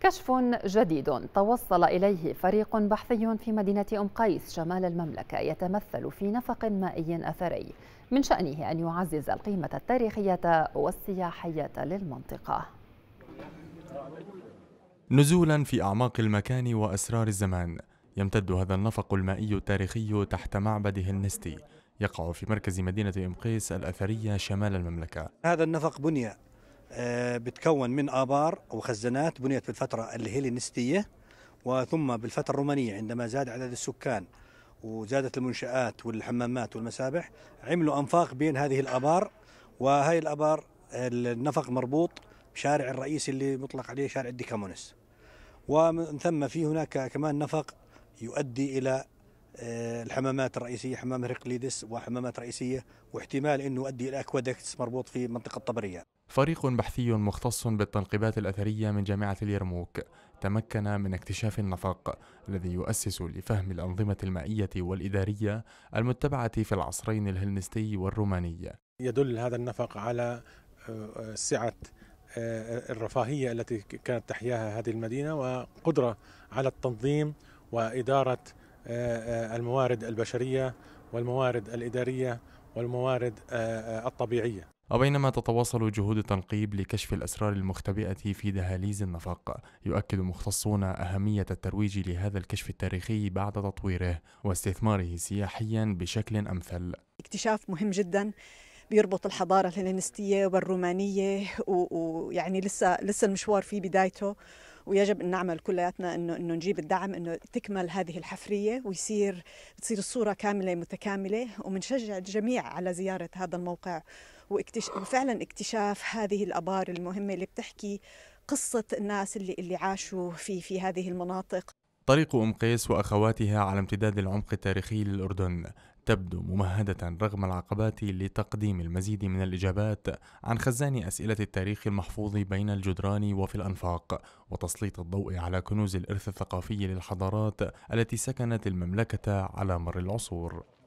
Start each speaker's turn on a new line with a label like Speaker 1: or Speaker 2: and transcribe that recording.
Speaker 1: كشف جديد توصل إليه فريق بحثي في مدينة أم قيس شمال المملكة يتمثل في نفق مائي أثري من شأنه أن يعزز القيمة التاريخية والسياحية للمنطقة نزولا في أعماق المكان وأسرار الزمان يمتد هذا النفق المائي التاريخي تحت معبد هلنستي يقع في مركز مدينة أم قيس الأثرية شمال المملكة
Speaker 2: هذا النفق بني آه، بتكون من آبار وخزانات بنيت بالفترة الهيلينستية وثم بالفترة الرومانية عندما زاد عدد السكان وزادت المنشآت والحمامات والمسابح عملوا أنفاق بين هذه الآبار وهي الآبار النفق مربوط بشارع الرئيسي اللي مطلق عليه شارع الديكامونس ومن ثم في هناك كمان نفق يؤدي إلى آه، الحمامات الرئيسية حمام هرقليدس وحمامات رئيسية واحتمال أنه يؤدي إلى أكوادكتس مربوط في منطقة طبرية
Speaker 1: فريق بحثي مختص بالتنقيبات الأثرية من جامعة اليرموك تمكن من اكتشاف النفق الذي يؤسس لفهم الأنظمة المائية والإدارية المتبعة في العصرين الهلنستي والروماني
Speaker 3: يدل هذا النفق على آه، آه، سعة آه، الرفاهية التي كانت تحياها هذه المدينة وقدرة على التنظيم وإدارة الموارد البشرية والموارد الإدارية والموارد الطبيعية
Speaker 1: وبينما تتواصل جهود التنقيب لكشف الأسرار المختبئة في دهاليز النفق، يؤكد مختصون أهمية الترويج لهذا الكشف التاريخي بعد تطويره واستثماره سياحيا بشكل أمثل.
Speaker 4: اكتشاف مهم جدا بيربط الحضارة الهلينستية والرومانية ويعني لسه لسه المشوار في بدايته ويجب ان نعمل كلياتنا انه انه نجيب الدعم انه تكمل هذه الحفريه ويصير تصير الصوره كامله متكامله وبنشجع الجميع على زياره هذا الموقع واكتش... وفعلا اكتشاف هذه الابار المهمه اللي بتحكي قصه الناس اللي اللي عاشوا في في هذه المناطق
Speaker 1: طريق أم قيس وأخواتها على امتداد العمق التاريخي للأردن تبدو ممهدة رغم العقبات لتقديم المزيد من الإجابات عن خزان أسئلة التاريخ المحفوظ بين الجدران وفي الأنفاق وتسليط الضوء على كنوز الإرث الثقافي للحضارات التي سكنت المملكة على مر العصور